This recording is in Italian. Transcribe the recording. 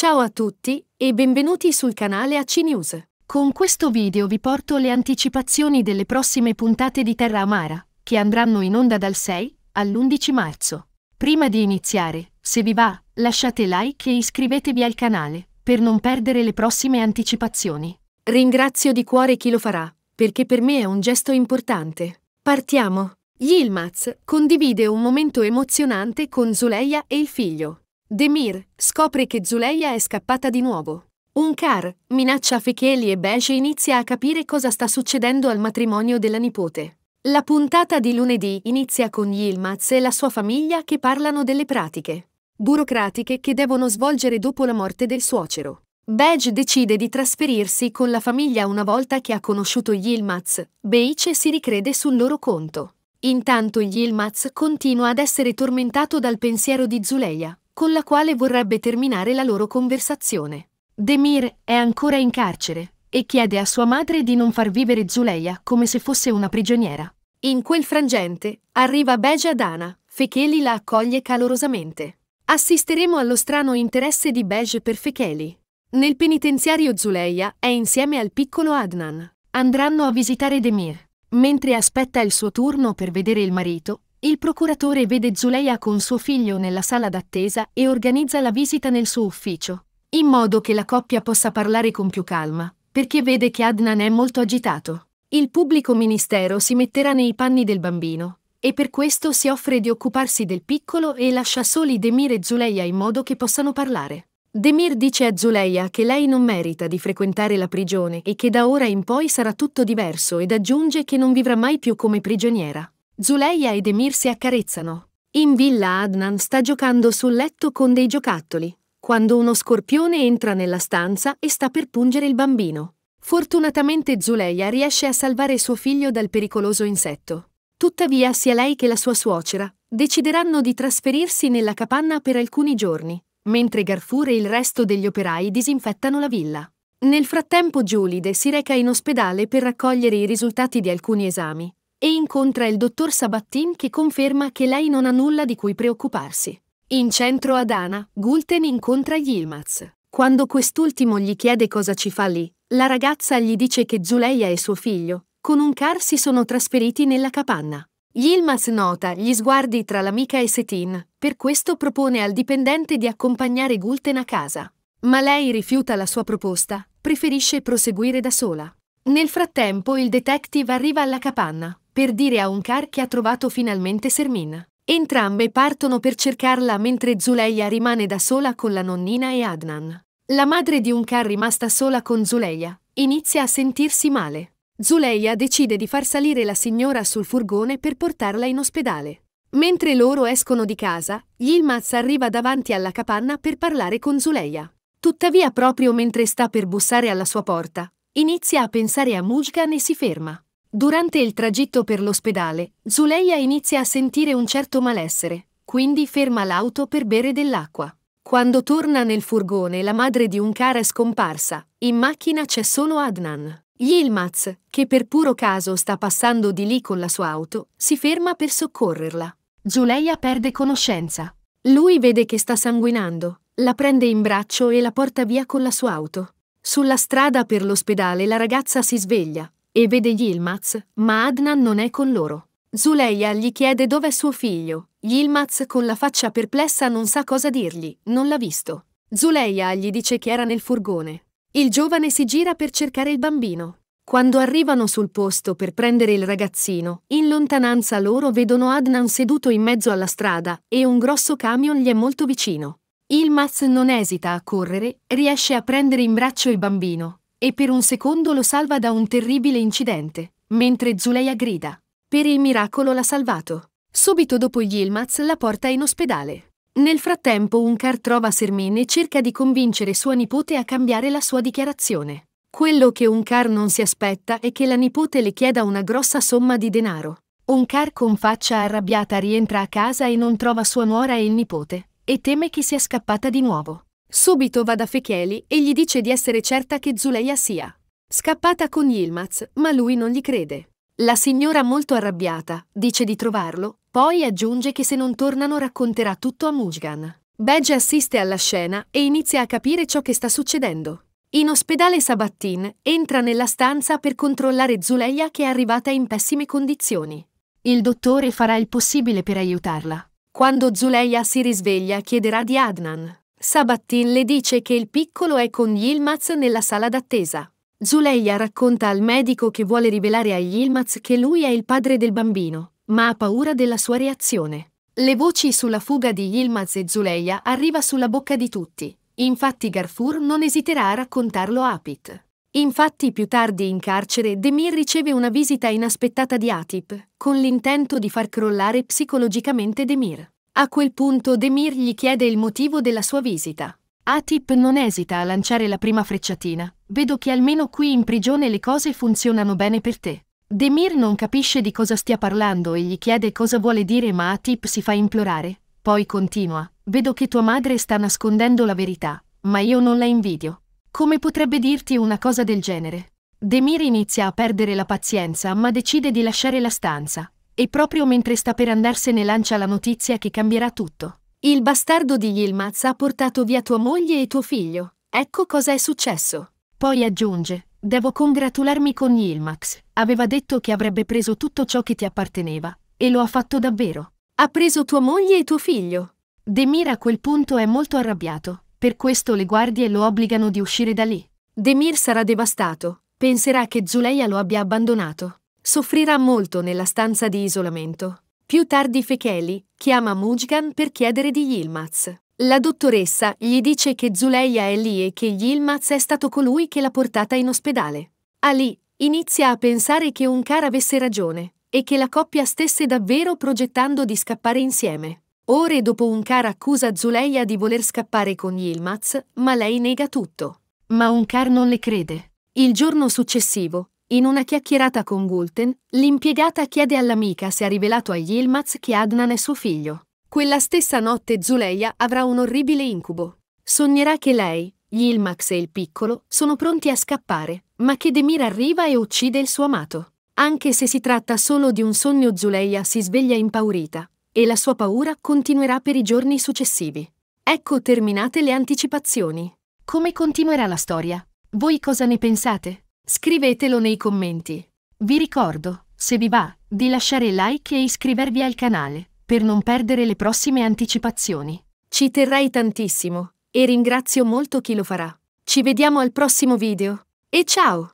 Ciao a tutti e benvenuti sul canale AC News. Con questo video vi porto le anticipazioni delle prossime puntate di Terra Amara, che andranno in onda dal 6 all'11 marzo. Prima di iniziare, se vi va, lasciate like e iscrivetevi al canale, per non perdere le prossime anticipazioni. Ringrazio di cuore chi lo farà, perché per me è un gesto importante. Partiamo! Yilmaz condivide un momento emozionante con Zuleia e il figlio. Demir scopre che Zuleia è scappata di nuovo. Un car minaccia Fekeli e Beige inizia a capire cosa sta succedendo al matrimonio della nipote. La puntata di lunedì inizia con Yilmaz e la sua famiglia che parlano delle pratiche burocratiche che devono svolgere dopo la morte del suocero. Beige decide di trasferirsi con la famiglia una volta che ha conosciuto Yilmaz, Beice si ricrede sul loro conto. Intanto Yilmaz continua ad essere tormentato dal pensiero di Zuleia, con la quale vorrebbe terminare la loro conversazione. Demir è ancora in carcere e chiede a sua madre di non far vivere Zuleia come se fosse una prigioniera. In quel frangente arriva Beja Dana, Fecheli la accoglie calorosamente. Assisteremo allo strano interesse di Bej per Fecheli. Nel penitenziario Zuleia è insieme al piccolo Adnan. Andranno a visitare Demir. Mentre aspetta il suo turno per vedere il marito, il procuratore vede Zuleia con suo figlio nella sala d'attesa e organizza la visita nel suo ufficio, in modo che la coppia possa parlare con più calma, perché vede che Adnan è molto agitato. Il pubblico ministero si metterà nei panni del bambino, e per questo si offre di occuparsi del piccolo e lascia soli Demir e Zuleia in modo che possano parlare. Demir dice a Zuleia che lei non merita di frequentare la prigione e che da ora in poi sarà tutto diverso ed aggiunge che non vivrà mai più come prigioniera. Zuleia ed Emir si accarezzano. In villa Adnan sta giocando sul letto con dei giocattoli, quando uno scorpione entra nella stanza e sta per pungere il bambino. Fortunatamente Zuleia riesce a salvare suo figlio dal pericoloso insetto. Tuttavia sia lei che la sua suocera decideranno di trasferirsi nella capanna per alcuni giorni, mentre Garfur e il resto degli operai disinfettano la villa. Nel frattempo Giulide si reca in ospedale per raccogliere i risultati di alcuni esami, e incontra il dottor Sabattin che conferma che lei non ha nulla di cui preoccuparsi. In centro ad Ana, Gulten incontra Yilmaz. Quando quest'ultimo gli chiede cosa ci fa lì, la ragazza gli dice che Zuleia e suo figlio, con un car si sono trasferiti nella capanna. Yilmaz nota gli sguardi tra l'amica e Setin, per questo propone al dipendente di accompagnare Gulten a casa. Ma lei rifiuta la sua proposta, preferisce proseguire da sola. Nel frattempo il detective arriva alla capanna, per dire a Onkar che ha trovato finalmente Sermin. Entrambe partono per cercarla mentre Zuleia rimane da sola con la nonnina e Adnan. La madre di Unkar rimasta sola con Zuleia, inizia a sentirsi male. Zuleia decide di far salire la signora sul furgone per portarla in ospedale. Mentre loro escono di casa, Yilmaz arriva davanti alla capanna per parlare con Zuleia. Tuttavia proprio mentre sta per bussare alla sua porta, inizia a pensare a Mujgan e si ferma. Durante il tragitto per l'ospedale, Zuleia inizia a sentire un certo malessere, quindi ferma l'auto per bere dell'acqua. Quando torna nel furgone la madre di un cara è scomparsa, in macchina c'è solo Adnan. Yilmaz, che per puro caso sta passando di lì con la sua auto, si ferma per soccorrerla. Zuleia perde conoscenza. Lui vede che sta sanguinando, la prende in braccio e la porta via con la sua auto. Sulla strada per l'ospedale la ragazza si sveglia, e vede Yilmaz, ma Adnan non è con loro. Zuleia gli chiede dov'è suo figlio. Yilmaz con la faccia perplessa non sa cosa dirgli, non l'ha visto. Zuleia gli dice che era nel furgone. Il giovane si gira per cercare il bambino. Quando arrivano sul posto per prendere il ragazzino, in lontananza loro vedono Adnan seduto in mezzo alla strada e un grosso camion gli è molto vicino. Ilmaz non esita a correre, riesce a prendere in braccio il bambino, e per un secondo lo salva da un terribile incidente, mentre Zuleia grida. Per il miracolo l'ha salvato. Subito dopo Yilmaz la porta in ospedale. Nel frattempo Unkar trova Sermin e cerca di convincere sua nipote a cambiare la sua dichiarazione. Quello che Unkar non si aspetta è che la nipote le chieda una grossa somma di denaro. Unkar con faccia arrabbiata rientra a casa e non trova sua nuora e il nipote, e teme che sia scappata di nuovo. Subito va da Fecheli e gli dice di essere certa che Zuleia sia scappata con Yilmaz, ma lui non gli crede. La signora, molto arrabbiata, dice di trovarlo, poi aggiunge che se non tornano racconterà tutto a Mujgan. Badge assiste alla scena e inizia a capire ciò che sta succedendo. In ospedale Sabattin entra nella stanza per controllare Zuleia che è arrivata in pessime condizioni. Il dottore farà il possibile per aiutarla. Quando Zuleia si risveglia chiederà di Adnan. Sabattin le dice che il piccolo è con Yilmaz nella sala d'attesa. Zuleia racconta al medico che vuole rivelare a Yilmaz che lui è il padre del bambino, ma ha paura della sua reazione. Le voci sulla fuga di Yilmaz e Zuleia arriva sulla bocca di tutti. Infatti Garfur non esiterà a raccontarlo a Apit. Infatti più tardi in carcere Demir riceve una visita inaspettata di Atip, con l'intento di far crollare psicologicamente Demir. A quel punto Demir gli chiede il motivo della sua visita. Atip non esita a lanciare la prima frecciatina. Vedo che almeno qui in prigione le cose funzionano bene per te. Demir non capisce di cosa stia parlando e gli chiede cosa vuole dire ma Atip si fa implorare. Poi continua. Vedo che tua madre sta nascondendo la verità, ma io non la invidio. Come potrebbe dirti una cosa del genere? Demir inizia a perdere la pazienza ma decide di lasciare la stanza e proprio mentre sta per andarsene lancia la notizia che cambierà tutto. Il bastardo di Yilmaz ha portato via tua moglie e tuo figlio. Ecco cosa è successo. Poi aggiunge, devo congratularmi con Yilmaz. Aveva detto che avrebbe preso tutto ciò che ti apparteneva, e lo ha fatto davvero. Ha preso tua moglie e tuo figlio. Demir a quel punto è molto arrabbiato, per questo le guardie lo obbligano di uscire da lì. Demir sarà devastato, penserà che Zuleia lo abbia abbandonato soffrirà molto nella stanza di isolamento. Più tardi Fecheli chiama Mujgan per chiedere di Yilmaz. La dottoressa gli dice che Zuleia è lì e che Yilmaz è stato colui che l'ha portata in ospedale. Ali inizia a pensare che Unkar avesse ragione e che la coppia stesse davvero progettando di scappare insieme. Ore dopo Unkar accusa Zuleia di voler scappare con Yilmaz, ma lei nega tutto. Ma Unkar non le crede. Il giorno successivo, in una chiacchierata con Gulten, l'impiegata chiede all'amica se ha rivelato a Yilmaz che Adnan è suo figlio. Quella stessa notte Zuleia avrà un orribile incubo. Sognerà che lei, Yilmaz e il piccolo sono pronti a scappare, ma che Demir arriva e uccide il suo amato. Anche se si tratta solo di un sogno Zuleia si sveglia impaurita, e la sua paura continuerà per i giorni successivi. Ecco terminate le anticipazioni. Come continuerà la storia? Voi cosa ne pensate? Scrivetelo nei commenti. Vi ricordo, se vi va, di lasciare like e iscrivervi al canale, per non perdere le prossime anticipazioni. Ci terrai tantissimo, e ringrazio molto chi lo farà. Ci vediamo al prossimo video, e ciao!